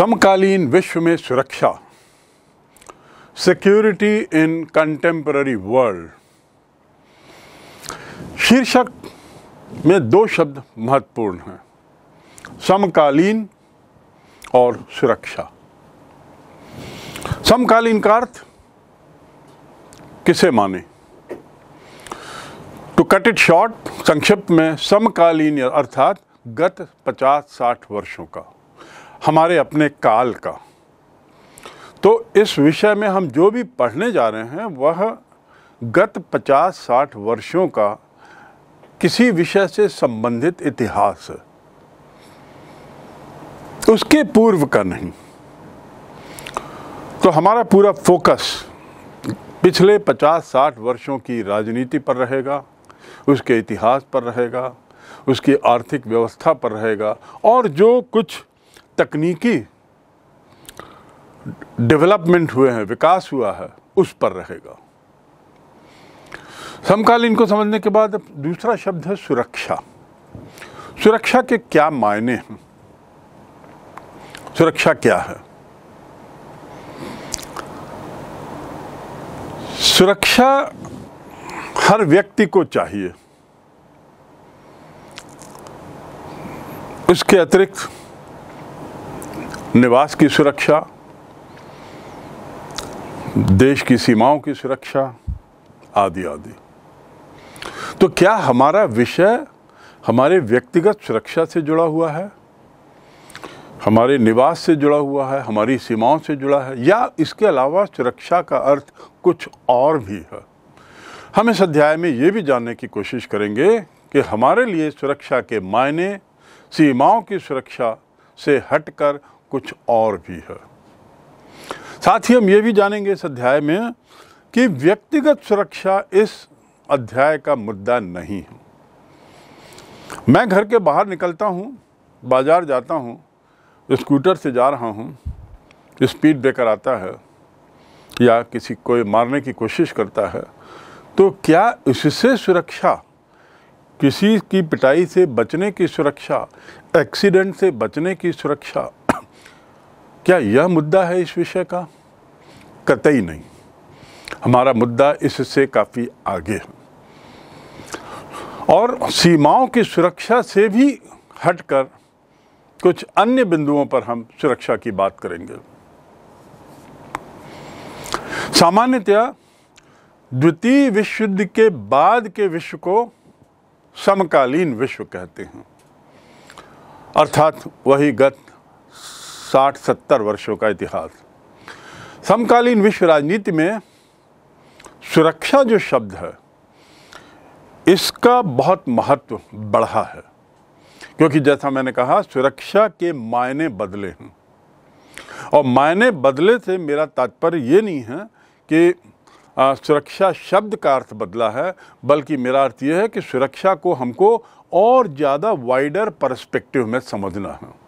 समकालीन विश्व में सुरक्षा सिक्योरिटी इन कंटेम्प्ररी वर्ल्ड शीर्षक में दो शब्द महत्वपूर्ण हैं समकालीन और सुरक्षा समकालीन का अर्थ किसे माने टू कट इट शॉर्ट संक्षिप्त में समकालीन अर्थात गत 50-60 वर्षों का हमारे अपने काल का तो इस विषय में हम जो भी पढ़ने जा रहे हैं वह गत 50-60 वर्षों का किसी विषय से संबंधित इतिहास उसके पूर्व का नहीं तो हमारा पूरा फोकस पिछले 50-60 वर्षों की राजनीति पर रहेगा उसके इतिहास पर रहेगा उसकी आर्थिक व्यवस्था पर रहेगा और जो कुछ तकनीकी डेवलपमेंट हुए हैं विकास हुआ है उस पर रहेगा समकालीन को समझने के बाद दूसरा शब्द है सुरक्षा सुरक्षा के क्या मायने हैं सुरक्षा क्या है सुरक्षा हर व्यक्ति को चाहिए उसके अतिरिक्त निवास की सुरक्षा देश की सीमाओं की सुरक्षा आदि आदि तो क्या हमारा विषय हमारे व्यक्तिगत सुरक्षा से जुड़ा हुआ है हमारे निवास से जुड़ा हुआ है हमारी सीमाओं से जुड़ा है या इसके अलावा सुरक्षा का अर्थ कुछ और भी है हम इस अध्याय में ये भी जानने की कोशिश करेंगे कि हमारे लिए सुरक्षा के मायने सीमाओं की सुरक्षा से हटकर कुछ और भी है साथ ही हम ये भी जानेंगे इस अध्याय में कि व्यक्तिगत सुरक्षा इस अध्याय का मुद्दा नहीं है मैं घर के बाहर निकलता हूँ बाज़ार जाता हूँ स्कूटर से जा रहा हूँ स्पीड ब्रेकर आता है या किसी को मारने की कोशिश करता है तो क्या इससे सुरक्षा किसी की पिटाई से बचने की सुरक्षा एक्सीडेंट से बचने की सुरक्षा क्या यह मुद्दा है इस विषय का कतई नहीं हमारा मुद्दा इससे काफ़ी आगे है और सीमाओं की सुरक्षा से भी हटकर कुछ अन्य बिंदुओं पर हम सुरक्षा की बात करेंगे सामान्यतया द्वितीय विश्व युद्ध के बाद के विश्व को समकालीन विश्व कहते हैं अर्थात वही गत साठ सत्तर वर्षों का इतिहास समकालीन विश्व राजनीति में सुरक्षा जो शब्द है इसका बहुत महत्व बढ़ा है क्योंकि जैसा मैंने कहा सुरक्षा के मायने बदले हैं और मायने बदले से मेरा तात्पर्य ये नहीं है कि आ, सुरक्षा शब्द का अर्थ बदला है बल्कि मेरा अर्थ ये है कि सुरक्षा को हमको और ज़्यादा वाइडर परस्पेक्टिव में समझना है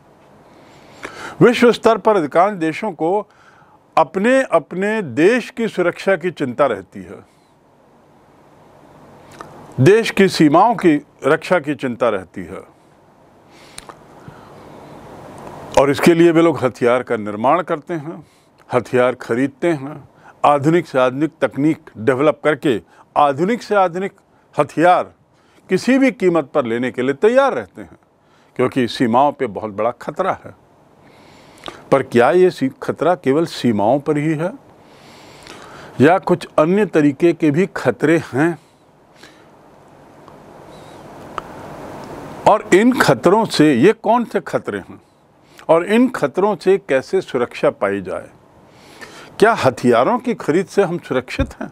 विश्व स्तर पर अधिकांश देशों को अपने अपने देश की सुरक्षा की चिंता रहती है देश की सीमाओं की रक्षा की चिंता रहती है और इसके लिए वे लोग हथियार का निर्माण करते हैं हथियार खरीदते हैं आधुनिक से आधुनिक तकनीक डेवलप करके आधुनिक से आधुनिक हथियार किसी भी कीमत पर लेने के लिए तैयार रहते हैं क्योंकि सीमाओं पे बहुत बड़ा खतरा है पर क्या ये खतरा केवल सीमाओं पर ही है या कुछ अन्य तरीके के भी खतरे हैं और इन खतरों से ये कौन से खतरे हैं और इन खतरों से कैसे सुरक्षा पाई जाए क्या हथियारों की खरीद से हम सुरक्षित हैं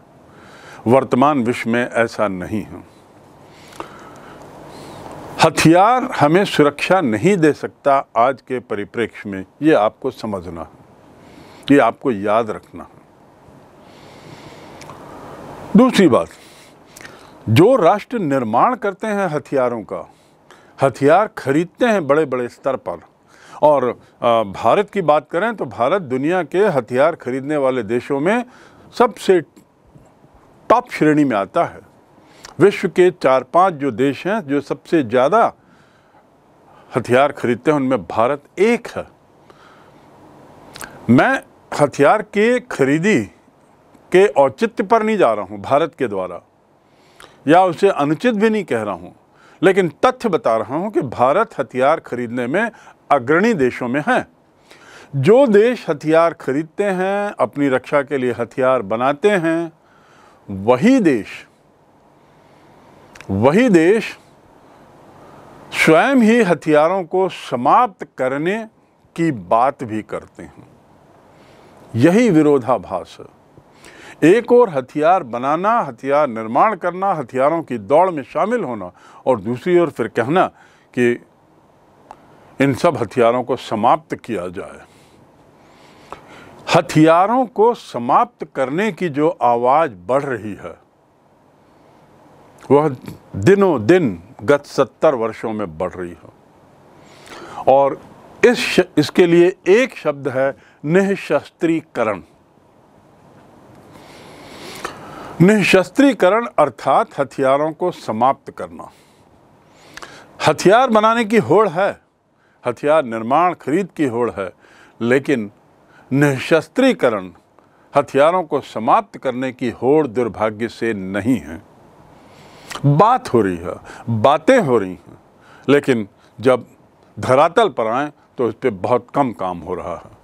वर्तमान विश्व में ऐसा नहीं है हथियार हमें सुरक्षा नहीं दे सकता आज के परिप्रेक्ष्य में ये आपको समझना है ये आपको याद रखना है दूसरी बात जो राष्ट्र निर्माण करते हैं हथियारों का हथियार खरीदते हैं बड़े बड़े स्तर पर और भारत की बात करें तो भारत दुनिया के हथियार खरीदने वाले देशों में सबसे टॉप श्रेणी में आता है विश्व के चार पांच जो देश हैं जो सबसे ज़्यादा हथियार खरीदते हैं उनमें भारत एक है मैं हथियार के खरीदी के औचित्य पर नहीं जा रहा हूँ भारत के द्वारा या उसे अनुचित भी नहीं कह रहा हूँ लेकिन तथ्य बता रहा हूँ कि भारत हथियार खरीदने में अग्रणी देशों में है जो देश हथियार खरीदते हैं अपनी रक्षा के लिए हथियार बनाते हैं वही देश वही देश स्वयं ही हथियारों को समाप्त करने की बात भी करते हैं यही विरोधाभास है एक और हथियार बनाना हथियार निर्माण करना हथियारों की दौड़ में शामिल होना और दूसरी ओर फिर कहना कि इन सब हथियारों को समाप्त किया जाए हथियारों को समाप्त करने की जो आवाज़ बढ़ रही है वह दिनों दिन गत सत्तर वर्षों में बढ़ रही हो और इस इसके लिए एक शब्द है निःशस्त्रीकरण निःशस्त्रीकरण अर्थात हथियारों को समाप्त करना हथियार बनाने की होड़ है हथियार निर्माण खरीद की होड़ है लेकिन निःशस्त्रीकरण हथियारों को समाप्त करने की होड़ दुर्भाग्य से नहीं है बात हो रही है बातें हो रही हैं लेकिन जब धरातल पर आए तो इस पर बहुत कम काम हो रहा है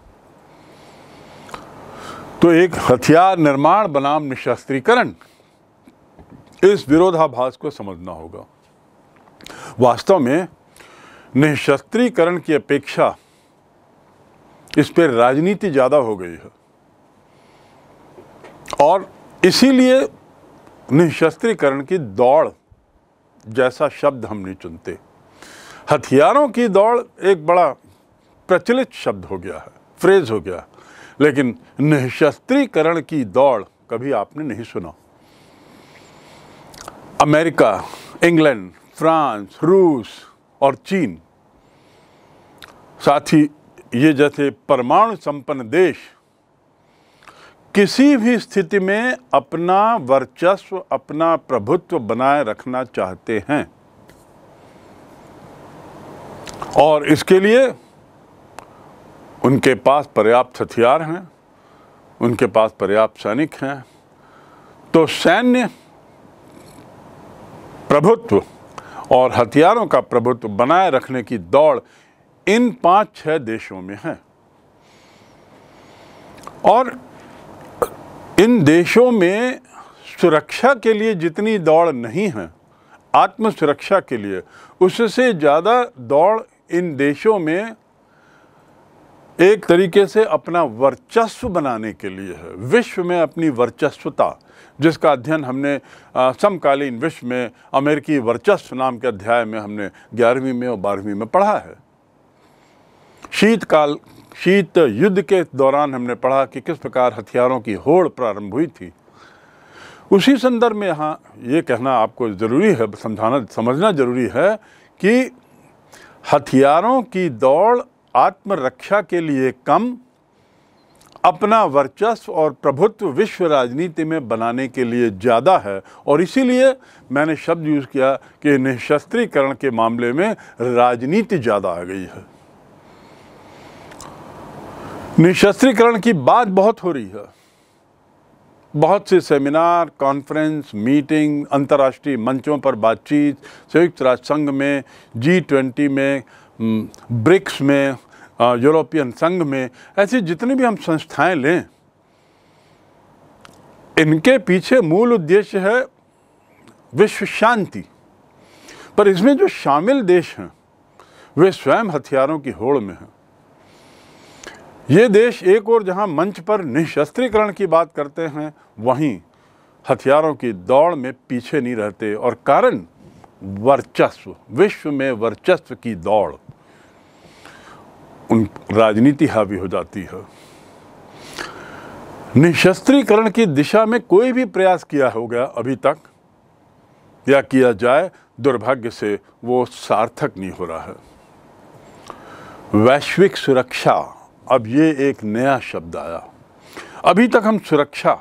तो एक हथियार निर्माण बनाम निशस्त्रीकरण इस विरोधाभास को समझना होगा वास्तव में निशस्त्रीकरण की अपेक्षा इस पर राजनीति ज़्यादा हो गई है और इसीलिए निशस्त्रीकरण की दौड़ जैसा शब्द हम नहीं चुनते हथियारों की दौड़ एक बड़ा प्रचलित शब्द हो गया है फ्रेज हो गया लेकिन निशस्त्रीकरण की दौड़ कभी आपने नहीं सुना अमेरिका इंग्लैंड फ्रांस रूस और चीन साथ ही ये जैसे परमाणु संपन्न देश किसी भी स्थिति में अपना वर्चस्व अपना प्रभुत्व बनाए रखना चाहते हैं और इसके लिए उनके पास पर्याप्त हथियार हैं उनके पास पर्याप्त सैनिक हैं तो सैन्य प्रभुत्व और हथियारों का प्रभुत्व बनाए रखने की दौड़ इन पांच छह देशों में है और इन देशों में सुरक्षा के लिए जितनी दौड़ नहीं है आत्म सुरक्षा के लिए उससे ज़्यादा दौड़ इन देशों में एक तरीके से अपना वर्चस्व बनाने के लिए है विश्व में अपनी वर्चस्वता जिसका अध्ययन हमने समकालीन विश्व में अमेरिकी वर्चस्व नाम के अध्याय में हमने ग्यारहवीं में और बारहवीं में पढ़ा है शीतकाल शीत युद्ध के दौरान हमने पढ़ा कि किस प्रकार हथियारों की होड़ प्रारंभ हुई थी उसी संदर्भ में यहाँ ये कहना आपको ज़रूरी है समझाना समझना ज़रूरी है कि हथियारों की दौड़ आत्मरक्षा के लिए कम अपना वर्चस्व और प्रभुत्व विश्व राजनीति में बनाने के लिए ज़्यादा है और इसीलिए मैंने शब्द यूज़ किया कि निःशस्त्रीकरण के मामले में राजनीति ज़्यादा आ गई है निशस्त्रीकरण की बात बहुत हो रही है बहुत से सेमिनार कॉन्फ्रेंस मीटिंग अंतर्राष्ट्रीय मंचों पर बातचीत संयुक्त राष्ट्र संघ में जी ट्वेंटी में ब्रिक्स में यूरोपियन संघ में ऐसी जितनी भी हम संस्थाएं लें इनके पीछे मूल उद्देश्य है विश्व शांति पर इसमें जो शामिल देश हैं वे स्वयं हथियारों की होड़ में हैं ये देश एक और जहां मंच पर निःशस्त्रीकरण की बात करते हैं वहीं हथियारों की दौड़ में पीछे नहीं रहते और कारण वर्चस्व विश्व में वर्चस्व की दौड़ उन राजनीति हावी हो जाती है निशस्त्रीकरण की दिशा में कोई भी प्रयास किया हो गया अभी तक या किया जाए दुर्भाग्य से वो सार्थक नहीं हो रहा है वैश्विक सुरक्षा अब ये एक नया शब्द आया अभी तक हम सुरक्षा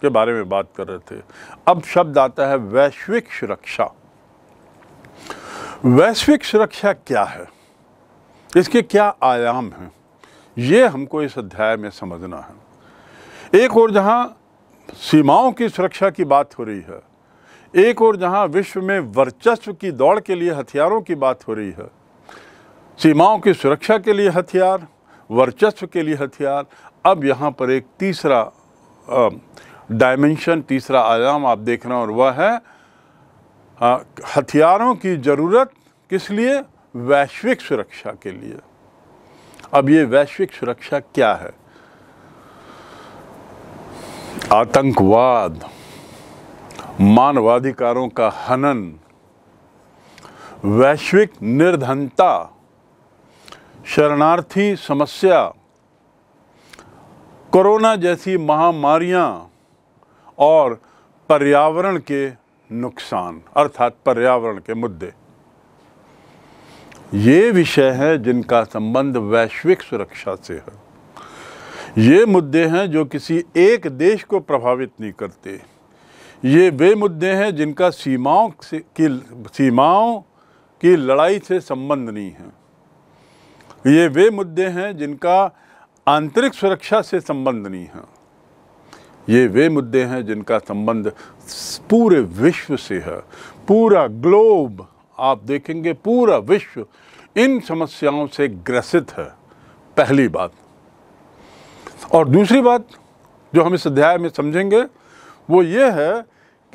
के बारे में बात कर रहे थे अब शब्द आता है वैश्विक सुरक्षा वैश्विक सुरक्षा क्या है इसके क्या आयाम हैं ये हमको इस अध्याय में समझना है एक और जहाँ सीमाओं की सुरक्षा की बात हो रही है एक और जहाँ विश्व में वर्चस्व की दौड़ के लिए हथियारों की बात हो रही है सीमाओं की सुरक्षा के लिए हथियार वर्चस्व के लिए हथियार अब यहाँ पर एक तीसरा डायमेंशन तीसरा आयाम आप देख रहे हैं और वह है हथियारों की ज़रूरत किस लिए वैश्विक सुरक्षा के लिए अब ये वैश्विक सुरक्षा क्या है आतंकवाद मानवाधिकारों का हनन वैश्विक निर्धनता शरणार्थी समस्या कोरोना जैसी महामारियां और पर्यावरण के नुकसान अर्थात पर्यावरण के मुद्दे ये विषय हैं जिनका संबंध वैश्विक सुरक्षा से है ये मुद्दे हैं जो किसी एक देश को प्रभावित नहीं करते ये वे मुद्दे हैं जिनका सीमाओं से की सीमाओं की लड़ाई से संबंध नहीं है ये वे मुद्दे हैं जिनका आंतरिक सुरक्षा से संबंध नहीं है ये वे मुद्दे हैं जिनका संबंध पूरे विश्व से है पूरा ग्लोब आप देखेंगे पूरा विश्व इन समस्याओं से ग्रसित है पहली बात और दूसरी बात जो हम इस अध्याय में समझेंगे वो ये है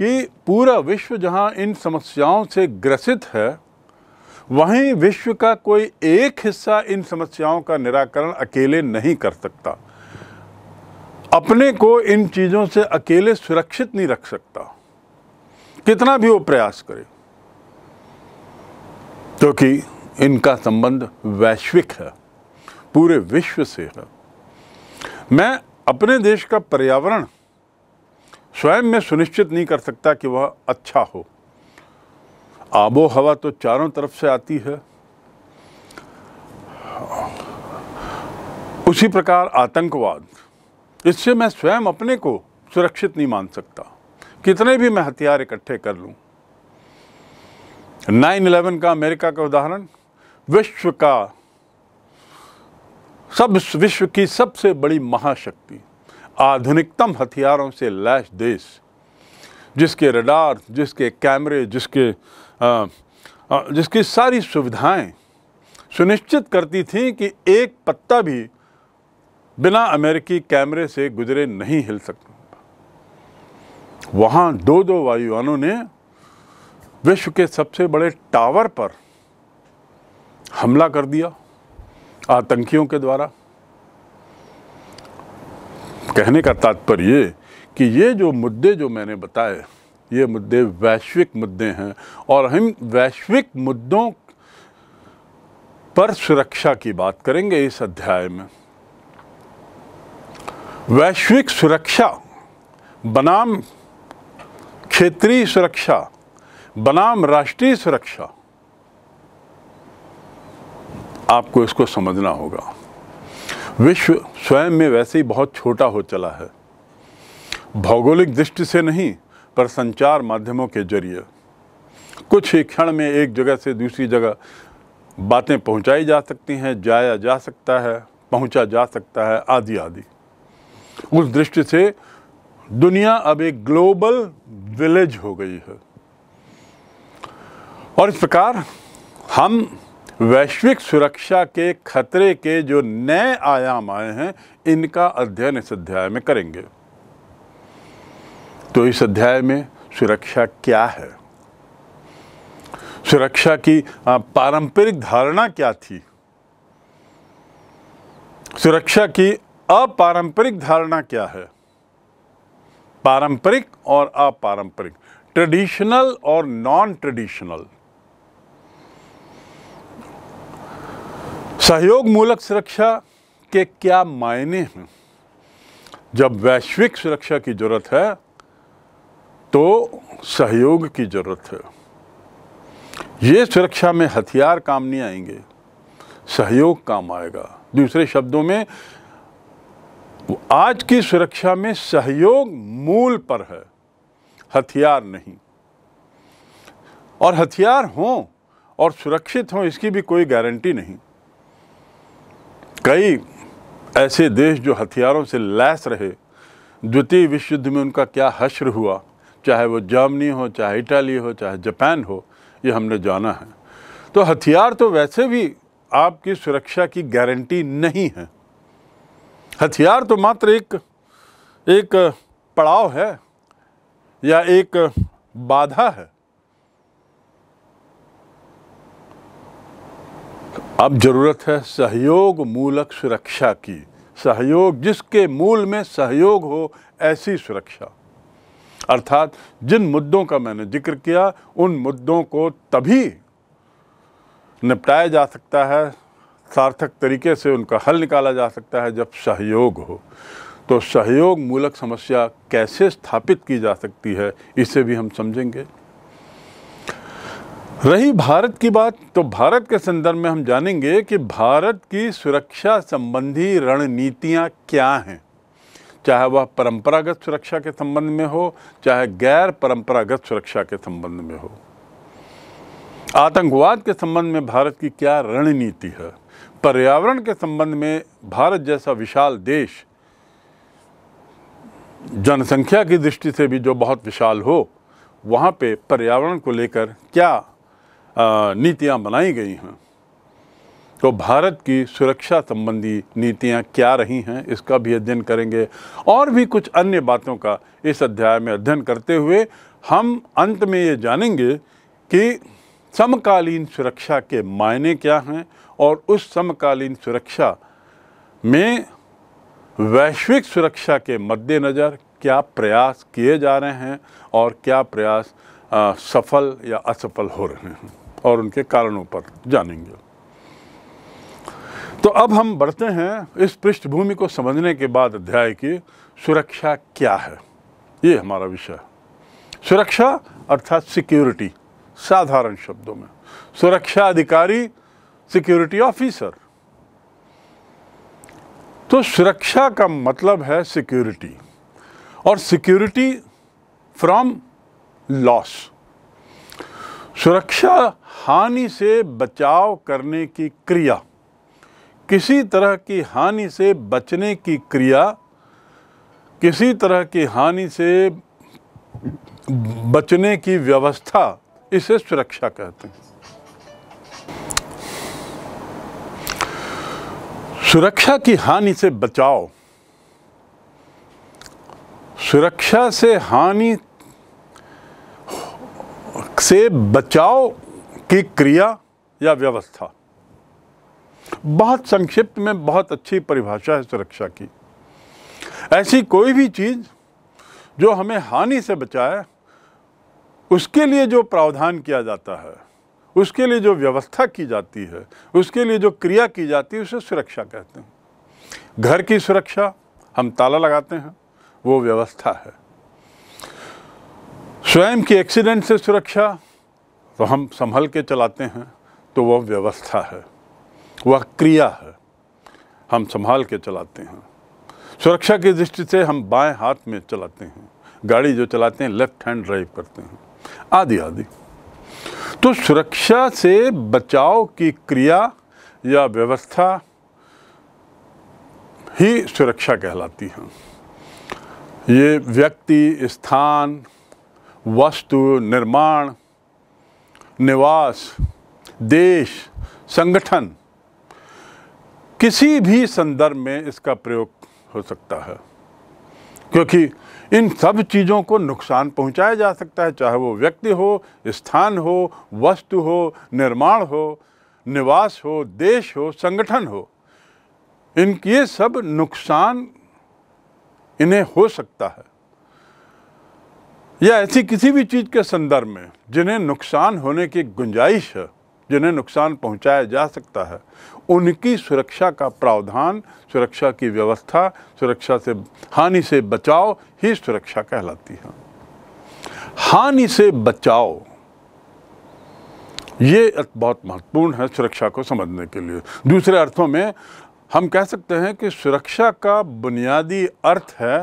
कि पूरा विश्व जहाँ इन समस्याओं से ग्रसित है वहीं विश्व का कोई एक हिस्सा इन समस्याओं का निराकरण अकेले नहीं कर सकता अपने को इन चीज़ों से अकेले सुरक्षित नहीं रख सकता कितना भी वो प्रयास करे क्योंकि तो इनका संबंध वैश्विक है पूरे विश्व से है मैं अपने देश का पर्यावरण स्वयं में सुनिश्चित नहीं कर सकता कि वह अच्छा हो आबो हवा तो चारों तरफ से आती है उसी प्रकार आतंकवाद इससे मैं स्वयं अपने को सुरक्षित नहीं मान सकता कितने भी मैं हथियार इकट्ठे कर लू नाइन इलेवन का अमेरिका का उदाहरण विश्व का सब विश्व की सबसे बड़ी महाशक्ति आधुनिकतम हथियारों से लैस देश जिसके रडार जिसके कैमरे जिसके जिसकी सारी सुविधाएं सुनिश्चित करती थीं कि एक पत्ता भी बिना अमेरिकी कैमरे से गुजरे नहीं हिल सकता वहाँ दो दो वायुयानों ने विश्व के सबसे बड़े टावर पर हमला कर दिया आतंकियों के द्वारा कहने का तात्पर्य कि ये जो मुद्दे जो मैंने बताए ये मुद्दे वैश्विक मुद्दे हैं और हम वैश्विक मुद्दों पर सुरक्षा की बात करेंगे इस अध्याय में वैश्विक सुरक्षा बनाम क्षेत्रीय सुरक्षा बनाम राष्ट्रीय सुरक्षा आपको इसको समझना होगा विश्व स्वयं में वैसे ही बहुत छोटा हो चला है भौगोलिक दृष्टि से नहीं पर संचार माध्यमों के जरिए कुछ ही क्षण में एक जगह से दूसरी जगह बातें पहुंचाई जा सकती हैं जाया जा सकता है पहुंचा जा सकता है आदि आदि उस दृष्टि से दुनिया अब एक ग्लोबल विलेज हो गई है और इस प्रकार हम वैश्विक सुरक्षा के खतरे के जो नए आयाम आए हैं इनका अध्ययन इस अध्याय में करेंगे तो इस अध्याय में सुरक्षा क्या है सुरक्षा की पारंपरिक धारणा क्या थी सुरक्षा की अपारंपरिक धारणा क्या है पारंपरिक और अपारंपरिक ट्रेडिशनल और नॉन ट्रेडिशनल सहयोग मूलक सुरक्षा के क्या मायने हैं जब वैश्विक सुरक्षा की ज़रूरत है तो सहयोग की ज़रूरत है ये सुरक्षा में हथियार काम नहीं आएंगे सहयोग काम आएगा दूसरे शब्दों में आज की सुरक्षा में सहयोग मूल पर है हथियार नहीं और हथियार हों और सुरक्षित हों इसकी भी कोई गारंटी नहीं कई ऐसे देश जो हथियारों से लैस रहे द्वितीय विश्व युद्ध में उनका क्या हश्र हुआ चाहे वो जर्मनी हो चाहे इटाली हो चाहे जापान हो ये हमने जाना है तो हथियार तो वैसे भी आपकी सुरक्षा की गारंटी नहीं है हथियार तो मात्र एक एक पड़ाव है या एक बाधा है अब ज़रूरत है सहयोग मूलक सुरक्षा की सहयोग जिसके मूल में सहयोग हो ऐसी सुरक्षा अर्थात जिन मुद्दों का मैंने जिक्र किया उन मुद्दों को तभी निपटाया जा सकता है सार्थक तरीके से उनका हल निकाला जा सकता है जब सहयोग हो तो सहयोग मूलक समस्या कैसे स्थापित की जा सकती है इसे भी हम समझेंगे रही भारत की बात तो भारत के संदर्भ में हम जानेंगे कि भारत की सुरक्षा संबंधी रणनीतियां क्या हैं चाहे वह परंपरागत सुरक्षा के संबंध में हो चाहे गैर परंपरागत सुरक्षा के संबंध में हो आतंकवाद के संबंध में भारत की क्या रणनीति है पर्यावरण के संबंध में भारत जैसा विशाल देश जनसंख्या की दृष्टि से भी जो बहुत विशाल हो वहाँ पे पर्यावरण को लेकर क्या नीतियाँ बनाई गई हैं तो भारत की सुरक्षा संबंधी नीतियां क्या रही हैं इसका भी अध्ययन करेंगे और भी कुछ अन्य बातों का इस अध्याय में अध्ययन करते हुए हम अंत में ये जानेंगे कि समकालीन सुरक्षा के मायने क्या हैं और उस समकालीन सुरक्षा में वैश्विक सुरक्षा के मद्देनज़र क्या प्रयास किए जा रहे हैं और क्या प्रयास आ, सफल या असफल हो रहे हैं और उनके कारणों पर जानेंगे तो अब हम बढ़ते हैं इस पृष्ठभूमि को समझने के बाद अध्याय की सुरक्षा क्या है ये हमारा विषय सुरक्षा अर्थात सिक्योरिटी साधारण शब्दों में सुरक्षा अधिकारी सिक्योरिटी ऑफिसर तो सुरक्षा का मतलब है सिक्योरिटी और सिक्योरिटी फ्रॉम लॉस सुरक्षा हानि से बचाव करने की क्रिया किसी तरह की हानि से बचने की क्रिया किसी तरह की हानि से बचने की व्यवस्था इसे सुरक्षा कहते हैं सुरक्षा की हानि से बचाओ सुरक्षा से हानि से बचाओ की क्रिया या व्यवस्था बहुत संक्षिप्त में बहुत अच्छी परिभाषा है सुरक्षा की ऐसी कोई भी चीज़ जो हमें हानि से बचाए उसके लिए जो प्रावधान किया जाता है उसके लिए जो व्यवस्था की जाती है उसके लिए जो क्रिया की जाती है उसे सुरक्षा कहते हैं घर की सुरक्षा हम ताला लगाते हैं वो व्यवस्था है स्वयं की एक्सीडेंट से सुरक्षा तो हम संभल के चलाते हैं तो वह व्यवस्था है वह क्रिया है हम संभाल के चलाते हैं सुरक्षा की दृष्टि से हम बाएं हाथ में चलाते हैं गाड़ी जो चलाते हैं लेफ्ट हैंड ड्राइव करते हैं आदि आदि तो सुरक्षा से बचाव की क्रिया या व्यवस्था ही सुरक्षा कहलाती है ये व्यक्ति स्थान वस्तु निर्माण निवास देश संगठन किसी भी संदर्भ में इसका प्रयोग हो सकता है क्योंकि इन सब चीज़ों को नुकसान पहुंचाया जा सकता है चाहे वो व्यक्ति हो स्थान हो वस्तु हो निर्माण हो निवास हो देश हो संगठन हो इन ये सब नुकसान इन्हें हो सकता है या ऐसी किसी भी चीज़ के संदर्भ में जिन्हें नुकसान होने की गुंजाइश है जिन्हें नुकसान पहुंचाया जा सकता है उनकी सुरक्षा का प्रावधान सुरक्षा की व्यवस्था सुरक्षा से हानि से बचाव ही सुरक्षा कहलाती है हानि से बचाव ये बहुत महत्वपूर्ण है सुरक्षा को समझने के लिए दूसरे अर्थों में हम कह सकते हैं कि सुरक्षा का बुनियादी अर्थ है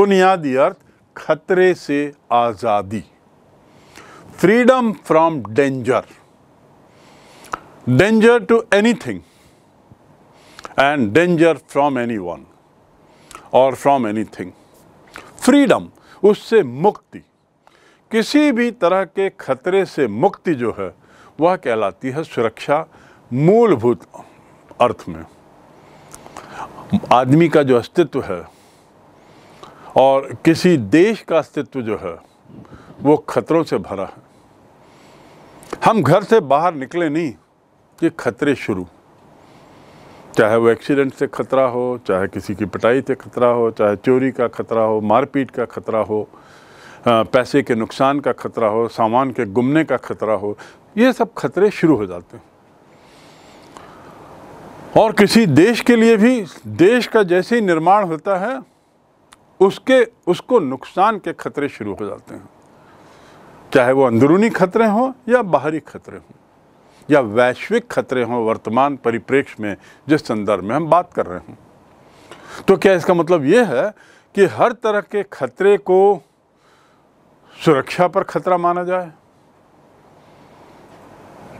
बुनियादी अर्थ खतरे से आज़ादी freedom from danger danger to anything and danger from anyone or from anything. Freedom, उससे मुक्ति किसी भी तरह के खतरे से मुक्ति जो है वह कहलाती है सुरक्षा मूलभूत अर्थ में आदमी का जो अस्तित्व है और किसी देश का अस्तित्व जो है वो खतरों से भरा है हम घर से बाहर निकले नहीं के खतरे शुरू चाहे वो एक्सीडेंट से खतरा हो चाहे किसी की पिटाई से खतरा हो चाहे चोरी का खतरा हो मारपीट का खतरा हो पैसे के नुकसान का खतरा हो सामान के गुमने का खतरा हो ये सब खतरे शुरू हो जाते हैं और किसी देश के लिए भी देश का जैसे ही निर्माण होता है उसके उसको नुकसान के खतरे शुरू हो जाते हैं चाहे वो अंदरूनी खतरे हों या बाहरी खतरे हों या वैश्विक खतरे हों वर्तमान परिप्रेक्ष्य में जिस संदर्भ में हम बात कर रहे हैं तो क्या इसका मतलब ये है कि हर तरह के खतरे को सुरक्षा पर खतरा माना जाए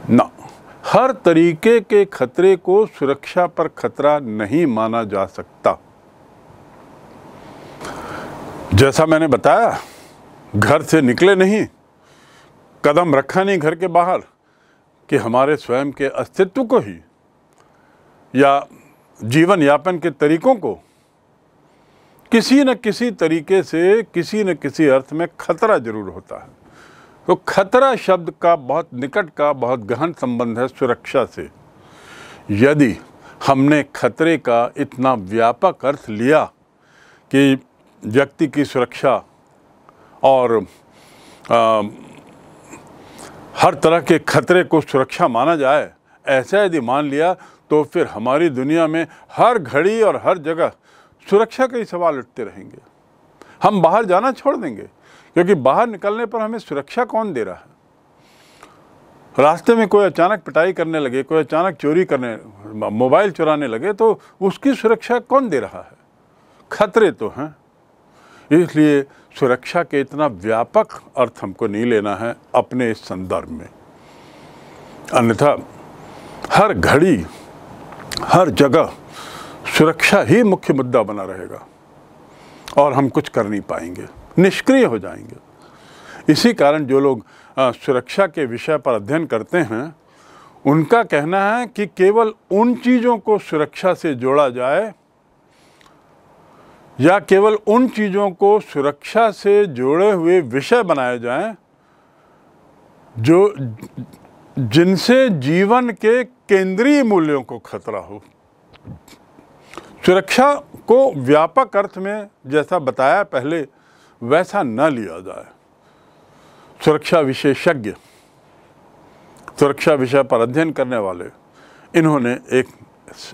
ना हर तरीके के खतरे को सुरक्षा पर खतरा नहीं माना जा सकता जैसा मैंने बताया घर से निकले नहीं कदम रखा नहीं घर के बाहर कि हमारे स्वयं के अस्तित्व को ही या जीवन यापन के तरीकों को किसी न किसी तरीके से किसी न किसी अर्थ में खतरा जरूर होता है तो खतरा शब्द का बहुत निकट का बहुत गहन संबंध है सुरक्षा से यदि हमने खतरे का इतना व्यापक अर्थ लिया कि व्यक्ति की सुरक्षा और आ, हर तरह के खतरे को सुरक्षा माना जाए ऐसा यदि मान लिया तो फिर हमारी दुनिया में हर घड़ी और हर जगह सुरक्षा के ही सवाल उठते रहेंगे हम बाहर जाना छोड़ देंगे क्योंकि बाहर निकलने पर हमें सुरक्षा कौन दे रहा है रास्ते में कोई अचानक पिटाई करने लगे कोई अचानक चोरी करने मोबाइल चुराने लगे तो उसकी सुरक्षा कौन दे रहा है खतरे तो हैं इसलिए सुरक्षा के इतना व्यापक अर्थ हमको नहीं लेना है अपने इस संदर्भ में अन्यथा हर घड़ी हर जगह सुरक्षा ही मुख्य मुद्दा बना रहेगा और हम कुछ कर नहीं पाएंगे निष्क्रिय हो जाएंगे इसी कारण जो लोग सुरक्षा के विषय पर अध्ययन करते हैं उनका कहना है कि केवल उन चीज़ों को सुरक्षा से जोड़ा जाए या केवल उन चीज़ों को सुरक्षा से जोड़े हुए विषय बनाए जाएं जो जिनसे जीवन के केंद्रीय मूल्यों को खतरा हो सुरक्षा को व्यापक अर्थ में जैसा बताया पहले वैसा न लिया जाए सुरक्षा विशेषज्ञ सुरक्षा विषय पर अध्ययन करने वाले इन्होंने एक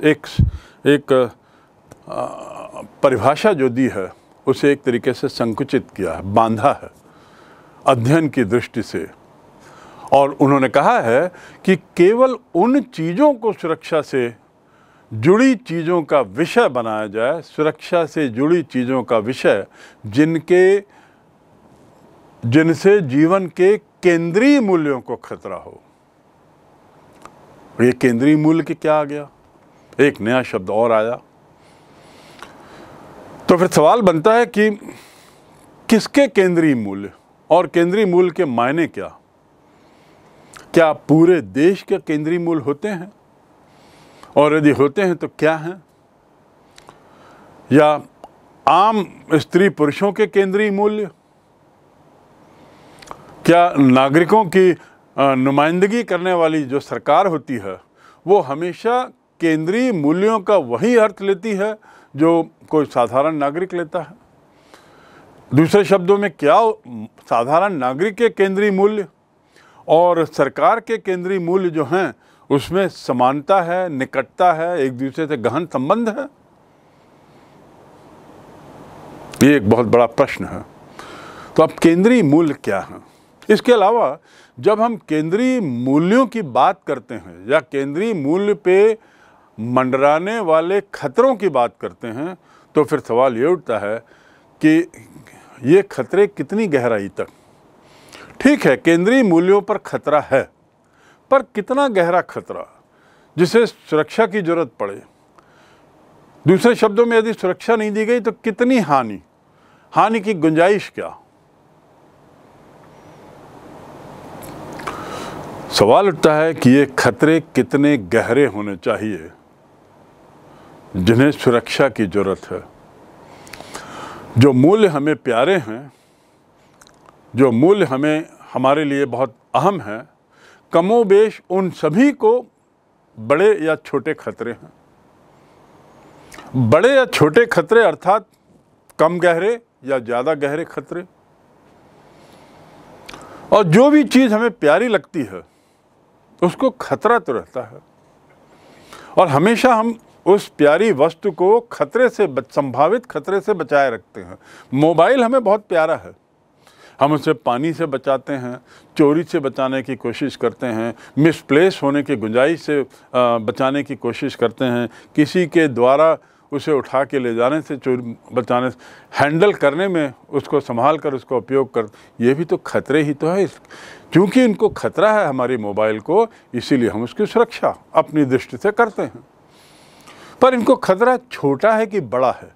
एक एक, एक आ, परिभाषा जो दी है उसे एक तरीके से संकुचित किया है बांधा है अध्ययन की दृष्टि से और उन्होंने कहा है कि केवल उन चीज़ों को सुरक्षा से जुड़ी चीज़ों का विषय बनाया जाए सुरक्षा से जुड़ी चीज़ों का विषय जिनके जिनसे जीवन के केंद्रीय मूल्यों को खतरा हो ये केंद्रीय मूल्य के क्या आ गया एक नया शब्द और आया तो फिर सवाल बनता है कि किसके केंद्रीय मूल्य और केंद्रीय मूल्य के मायने क्या क्या पूरे देश के केंद्रीय मूल्य होते हैं और यदि होते हैं तो क्या हैं या आम स्त्री पुरुषों के केंद्रीय मूल्य क्या नागरिकों की नुमाइंदगी करने वाली जो सरकार होती है वो हमेशा केंद्रीय मूल्यों का वही अर्थ लेती है जो कोई साधारण नागरिक लेता है दूसरे शब्दों में क्या साधारण नागरिक के केंद्रीय मूल्य और सरकार के केंद्रीय मूल्य जो हैं उसमें समानता है निकटता है एक दूसरे से गहन संबंध है ये एक बहुत बड़ा प्रश्न है तो अब केंद्रीय मूल्य क्या है इसके अलावा जब हम केंद्रीय मूल्यों की बात करते हैं या केंद्रीय मूल्य पे मंडराने वाले खतरों की बात करते हैं तो फिर सवाल ये उठता है कि ये खतरे कितनी गहराई तक ठीक है केंद्रीय मूल्यों पर खतरा है पर कितना गहरा खतरा जिसे सुरक्षा की जरूरत पड़े दूसरे शब्दों में यदि सुरक्षा नहीं दी गई तो कितनी हानि हानि की गुंजाइश क्या सवाल उठता है कि ये खतरे कितने गहरे होने चाहिए जिन्हें सुरक्षा की ज़रूरत है जो मूल्य हमें प्यारे हैं जो मूल्य हमें हमारे लिए बहुत अहम हैं कमोबेश उन सभी को बड़े या छोटे खतरे हैं बड़े या छोटे खतरे अर्थात कम गहरे या ज़्यादा गहरे खतरे और जो भी चीज़ हमें प्यारी लगती है उसको खतरा तो रहता है और हमेशा हम उस प्यारी वस्तु को खतरे से संभावित खतरे से बचाए रखते हैं मोबाइल हमें बहुत प्यारा है हम उसे पानी से बचाते हैं चोरी से बचाने की कोशिश करते हैं मिसप्लेस होने की गुंजाइश से बचाने की कोशिश करते हैं किसी के द्वारा उसे उठा के ले जाने से चोरी बचाने से हैंडल करने में उसको संभाल कर उसका उपयोग कर ये भी तो खतरे ही तो है इस क्योंकि इनको खतरा है हमारी मोबाइल को इसीलिए हम उसकी सुरक्षा अपनी दृष्टि से करते हैं पर इनको खतरा छोटा है कि बड़ा है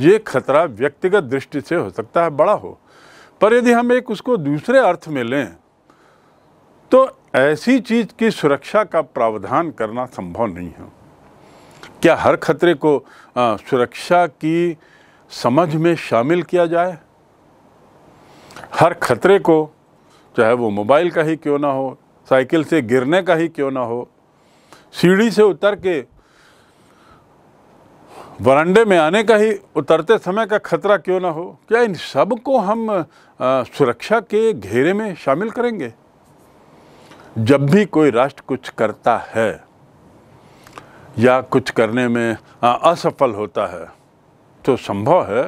ये खतरा व्यक्तिगत दृष्टि से हो सकता है बड़ा हो पर यदि हम एक उसको दूसरे अर्थ में लें तो ऐसी चीज़ की सुरक्षा का प्रावधान करना संभव नहीं है क्या हर खतरे को आ, सुरक्षा की समझ में शामिल किया जाए हर खतरे को चाहे वो मोबाइल का ही क्यों ना हो साइकिल से गिरने का ही क्यों ना हो सीढ़ी से उतर के वरांडे में आने का ही उतरते समय का खतरा क्यों ना हो क्या इन सब को हम आ, सुरक्षा के घेरे में शामिल करेंगे जब भी कोई राष्ट्र कुछ करता है या कुछ करने में असफल होता है तो संभव है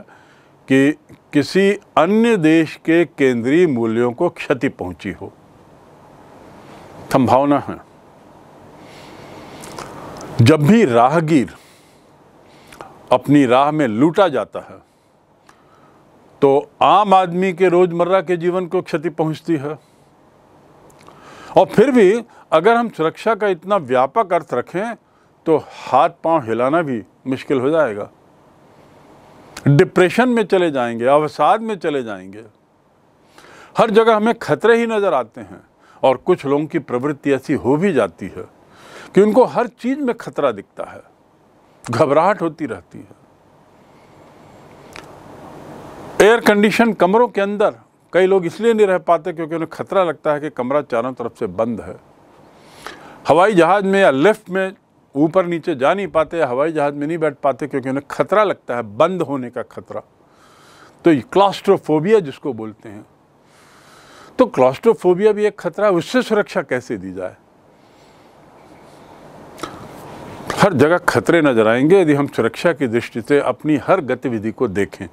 कि किसी अन्य देश के केंद्रीय मूल्यों को क्षति पहुंची हो संभावना है जब भी राहगीर अपनी राह में लूटा जाता है तो आम आदमी के रोज़मर्रा के जीवन को क्षति पहुंचती है और फिर भी अगर हम सुरक्षा का इतना व्यापक अर्थ रखें तो हाथ पांव हिलाना भी मुश्किल हो जाएगा डिप्रेशन में चले जाएंगे अवसाद में चले जाएंगे हर जगह हमें खतरे ही नज़र आते हैं और कुछ लोगों की प्रवृत्ति ऐसी हो भी जाती है कि उनको हर चीज़ में खतरा दिखता है घबराहट होती रहती है एयर कंडीशन कमरों के अंदर कई लोग इसलिए नहीं रह पाते क्योंकि उन्हें खतरा लगता है कि कमरा चारों तरफ से बंद है हवाई जहाज़ में या लिफ्ट में ऊपर नीचे जा नहीं पाते हवाई जहाज़ में नहीं बैठ पाते क्योंकि उन्हें खतरा लगता है बंद होने का खतरा तो क्लास्ट्रोफोबिया जिसको बोलते हैं तो क्लास्ट्रोफोबिया भी एक खतरा है उससे सुरक्षा कैसे दी जाए हर जगह खतरे नजर आएंगे यदि हम सुरक्षा की दृष्टि से अपनी हर गतिविधि को देखें